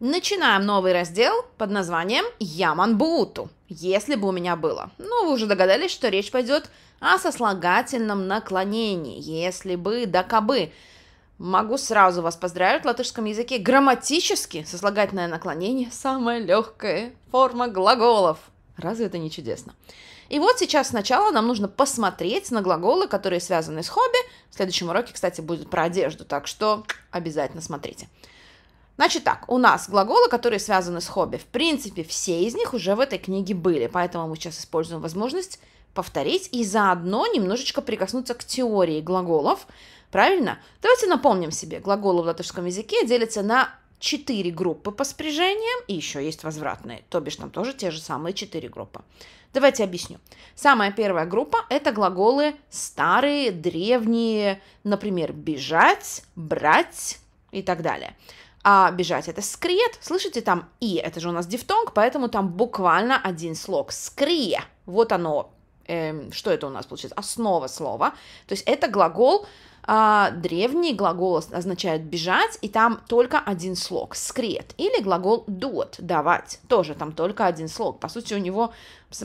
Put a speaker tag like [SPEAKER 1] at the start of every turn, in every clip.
[SPEAKER 1] Начинаем новый раздел под названием Яманбууту, если бы у меня было. Но ну, вы уже догадались, что речь пойдет о сослагательном наклонении, если бы да кабы. Могу сразу вас поздравить, в латышском языке грамматически сослагательное наклонение – самая легкая форма глаголов. Разве это не чудесно? И вот сейчас сначала нам нужно посмотреть на глаголы, которые связаны с хобби. В следующем уроке, кстати, будет про одежду, так что обязательно смотрите. Смотрите. Значит так, у нас глаголы, которые связаны с хобби, в принципе, все из них уже в этой книге были, поэтому мы сейчас используем возможность повторить и заодно немножечко прикоснуться к теории глаголов, правильно? Давайте напомним себе, глаголы в латышском языке делятся на четыре группы по спряжениям, и еще есть возвратные, то бишь там тоже те же самые четыре группы. Давайте объясню. Самая первая группа – это глаголы старые, древние, например, «бежать», «брать» и так далее. А бежать это скрет. Слышите, там и, это же у нас дифтонг, поэтому там буквально один слог. Скрие. Вот оно. Эм, что это у нас получается? Основа слова. То есть это глагол, э, древний глагол означает бежать, и там только один слог. Скрет. Или глагол дуот, давать. Тоже там только один слог. По сути, у него,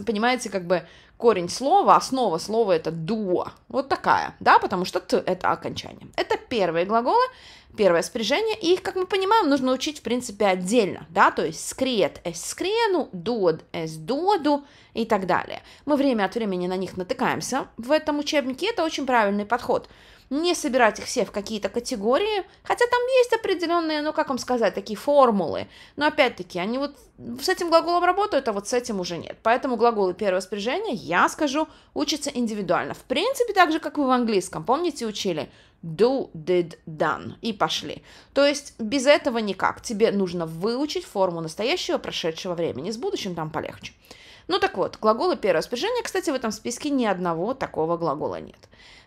[SPEAKER 1] понимаете, как бы корень слова, основа слова это дуо. Вот такая, да, потому что т это окончание. Это первые глаголы, первое спряжение, и их, как мы понимаем, нужно учить, в принципе, отдельно, да, то есть скрет эс скрену, дод эс доду и так далее. Мы время от времени на них натыкаемся в этом учебнике, это очень правильный подход – не собирать их все в какие-то категории, хотя там есть определенные, ну как вам сказать, такие формулы, но опять-таки они вот с этим глаголом работают, а вот с этим уже нет. Поэтому глаголы первого спряжения, я скажу, учатся индивидуально. В принципе, так же, как вы в английском, помните, учили do, did, done, и пошли. То есть без этого никак, тебе нужно выучить форму настоящего прошедшего времени, с будущим там полегче. Ну так вот, глаголы первого спряжения, кстати, в этом списке ни одного такого глагола нет.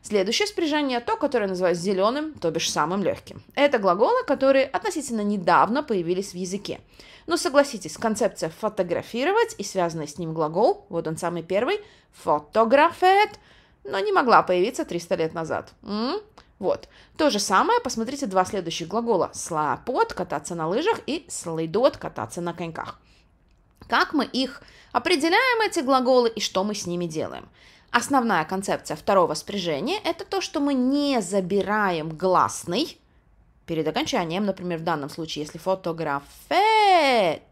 [SPEAKER 1] Следующее спряжение – то, которое называется зеленым, то бишь самым легким. Это глаголы, которые относительно недавно появились в языке. Но согласитесь, концепция «фотографировать» и связанный с ним глагол, вот он самый первый – «фотографет», но не могла появиться 300 лет назад. М? Вот. То же самое, посмотрите два следующих глагола. «Слапот» – кататься на лыжах и «слейдот» – кататься на коньках. Как мы их определяем, эти глаголы, и что мы с ними делаем? Основная концепция второго спряжения – это то, что мы не забираем гласный перед окончанием. Например, в данном случае, если фотографет,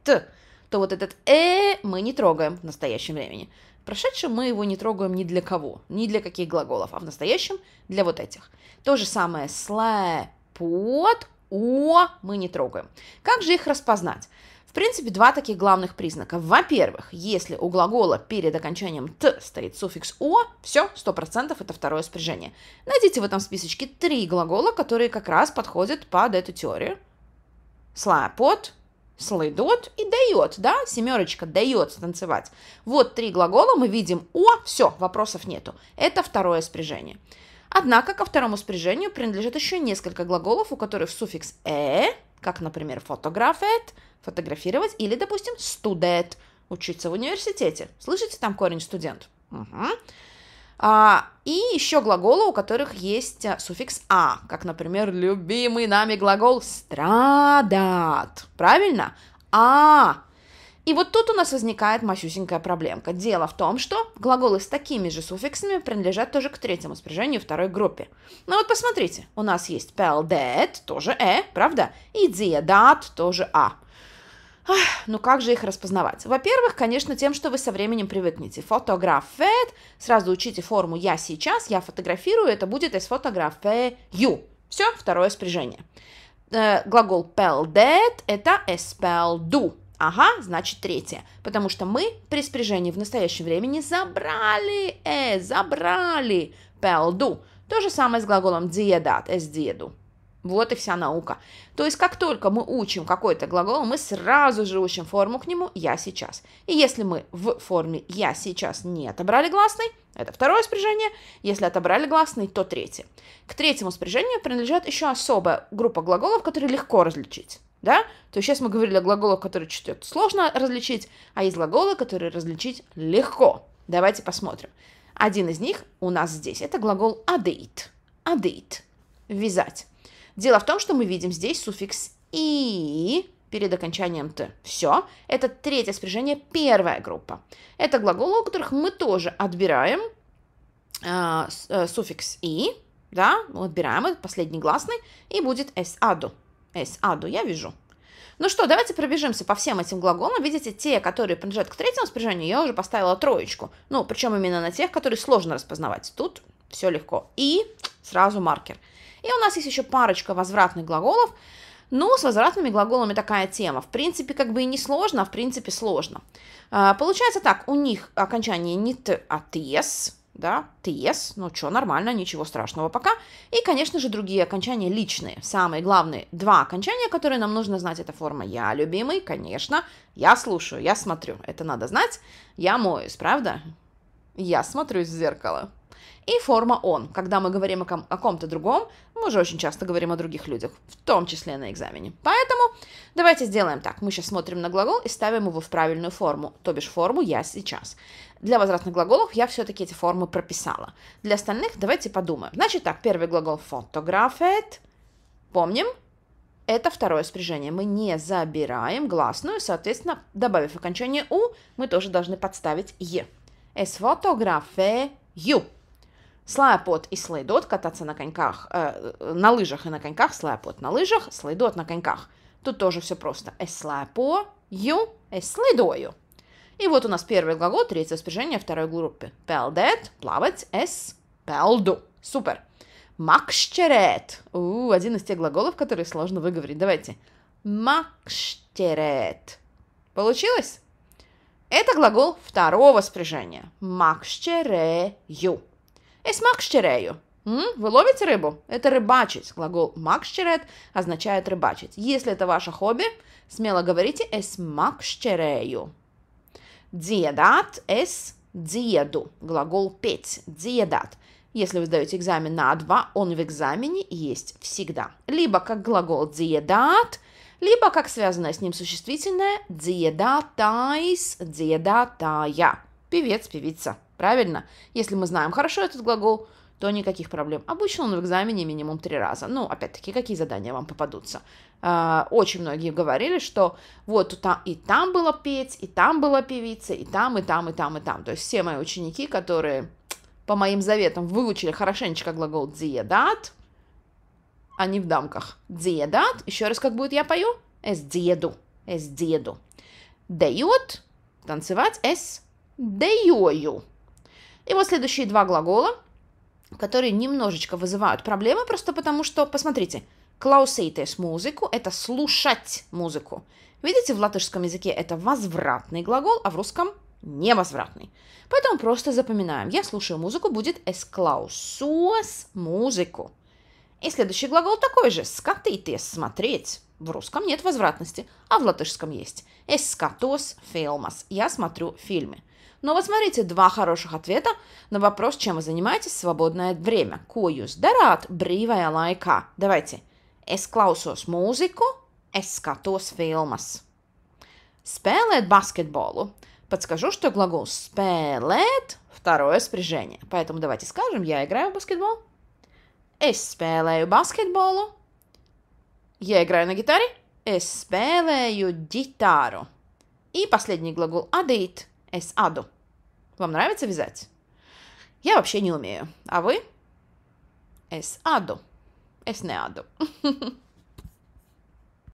[SPEAKER 1] то вот этот «э» мы не трогаем в настоящем времени. В прошедшем мы его не трогаем ни для кого, ни для каких глаголов, а в настоящем для вот этих. То же самое слэпот, «о» мы не трогаем. Как же их распознать? В принципе, два таких главных признака. Во-первых, если у глагола перед окончанием «т» стоит суффикс «о», все, 100% это второе спряжение. Найдите в этом списочке три глагола, которые как раз подходят под эту теорию. Слапот, слыдот и дает, да, семерочка дает танцевать. Вот три глагола мы видим «о», все, вопросов нету. Это второе спряжение. Однако ко второму спряжению принадлежит еще несколько глаголов, у которых суффикс «э» как, например, фотографет, фотографировать, или, допустим, студент, учиться в университете. Слышите там корень студент? Угу. А, и еще глаголы, у которых есть а, суффикс «а», как, например, любимый нами глагол «страдат». Правильно? «А» И вот тут у нас возникает масюсенькая проблемка. Дело в том, что глаголы с такими же суффиксами принадлежат тоже к третьему спряжению второй группе. Ну вот посмотрите, у нас есть peldet, тоже э, правда? И diedat, тоже а. Ах, ну как же их распознавать? Во-первых, конечно, тем, что вы со временем привыкнете. Фотографет, сразу учите форму «я сейчас», «я фотографирую», это будет из фотографею. Все, второе спряжение. Э, глагол peldet – это espeldu. Ага, значит третье, потому что мы при спряжении в настоящем времени забрали, э, забрали пелду. То же самое с глаголом диедат, эс диеду. Вот и вся наука. То есть, как только мы учим какой-то глагол, мы сразу же учим форму к нему «я сейчас». И если мы в форме «я сейчас» не отобрали гласный, это второе спряжение, если отобрали гласный, то третье. К третьему спряжению принадлежит еще особая группа глаголов, которые легко различить да? То есть сейчас мы говорили о глаголах, которые читают сложно различить, а есть глаголы, которые различить легко. Давайте посмотрим. Один из них у нас здесь. Это глагол «адеит». «Адеит» – «вязать». Дело в том, что мы видим здесь суффикс «и» перед окончанием «т». Все. Это третье спряжение, первая группа. Это глаголы, у которых мы тоже отбираем а, э, суффикс «и», да, мы отбираем этот последний гласный, и будет с аду» es э, аду, я вижу. Ну что, давайте пробежимся по всем этим глаголам. Видите, те, которые принадлежат к третьему спряжению, я уже поставила троечку. Ну, причем именно на тех, которые сложно распознавать. Тут все легко. И сразу маркер. И у нас есть еще парочка возвратных глаголов. Ну, с возвратными глаголами такая тема. В принципе, как бы и не сложно, а в принципе сложно. А, получается так, у них окончание не «т», а «тес», да, ТС, ну что, нормально, ничего страшного пока. И, конечно же, другие окончания личные, самые главные два окончания, которые нам нужно знать, это форма «я любимый», конечно, «я слушаю», «я смотрю», это надо знать, «я моюсь», правда? Я смотрю в зеркало. И форма «он». Когда мы говорим о, ком- о ком-то другом, мы же очень часто говорим о других людях, в том числе на экзамене. Поэтому давайте сделаем так. Мы сейчас смотрим на глагол и ставим его в правильную форму, то бишь форму «я сейчас». Для возрастных глаголов я все-таки эти формы прописала. Для остальных давайте подумаем. Значит так, первый глагол «фотографет». Помним? Это второе спряжение. Мы не забираем гласную, соответственно, добавив окончание «у», мы тоже должны подставить «е». «Es фотографею» слайпот и слайдот, кататься на коньках, э, э, на лыжах и на коньках, слайпот на лыжах, слайдот на коньках. Тут тоже все просто. Es слайпою, слайдою. И вот у нас первый глагол, третье спряжение второй группы. Пелдет, плавать, es пелду. Супер. Макштерет. У, один из тех глаголов, которые сложно выговорить. Давайте. Макштерет. Получилось? Это глагол второго спряжения. Макштерею. «Es макштерею». Hm? Вы ловите рыбу? Это рыбачить. Глагол макштерет означает рыбачить. Если это ваше хобби, смело говорите «es макштерею». Диедат Эс диеду». Глагол петь. Диедат. Если вы сдаете экзамен на А2, он в экзамене есть всегда. Либо как глагол диедат, либо как связанное с ним существительное диедатайс, диедатая. Певец, певица. Правильно? Если мы знаем хорошо этот глагол, то никаких проблем. Обычно он в экзамене минимум три раза. Ну, опять-таки, какие задания вам попадутся? А, очень многие говорили, что вот и там было петь, и там была певица, и там, и там, и там, и там. То есть все мои ученики, которые по моим заветам выучили хорошенечко глагол «диедат», они в дамках. «Диедат», еще раз как будет я пою? «Эс диеду», «эс диеду». «Дают», танцевать «эс деёю. И вот следующие два глагола, которые немножечко вызывают проблемы, просто потому что, посмотрите, клаусейтес музыку – это слушать музыку. Видите, в латышском языке это возвратный глагол, а в русском – невозвратный. Поэтому просто запоминаем. Я слушаю музыку, будет es klausos музыку. И следующий глагол такой же – скатейтес – смотреть. В русском нет возвратности, а в латышском есть. Es skatos я смотрю фильмы. Но вот смотрите, два хороших ответа на вопрос, чем вы занимаетесь в свободное время. Ko jūs darāt brīvajā laikā? Давайте. Es klausos mūziku, es skatos filmas. Спелет баскетболу. Подскажу, что глагол спелет второе спряжение. Поэтому давайте скажем, я играю в баскетбол. Es spēlēju basketbolu. Я играю на гитаре. Es spēlēju гитару. И последний глагол адит. Es аду. Вам нравится вязать? Я вообще не умею. А вы? Es adu. Es neadu.